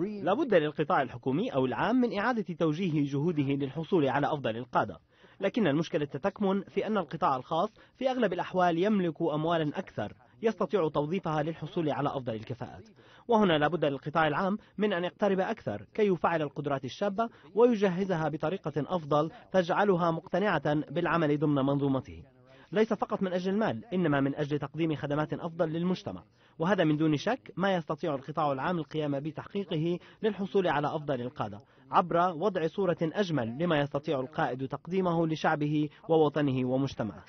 لابد للقطاع الحكومي أو العام من إعادة توجيه جهوده للحصول على أفضل القادة لكن المشكلة تكمن في أن القطاع الخاص في أغلب الأحوال يملك أموالا أكثر يستطيع توظيفها للحصول على أفضل الكفاءات وهنا لابد للقطاع العام من أن يقترب أكثر كي يفعل القدرات الشابة ويجهزها بطريقة أفضل تجعلها مقتنعة بالعمل ضمن منظومته ليس فقط من أجل المال إنما من أجل تقديم خدمات أفضل للمجتمع وهذا من دون شك ما يستطيع القطاع العام القيام بتحقيقه للحصول على أفضل القادة عبر وضع صورة أجمل لما يستطيع القائد تقديمه لشعبه ووطنه ومجتمعه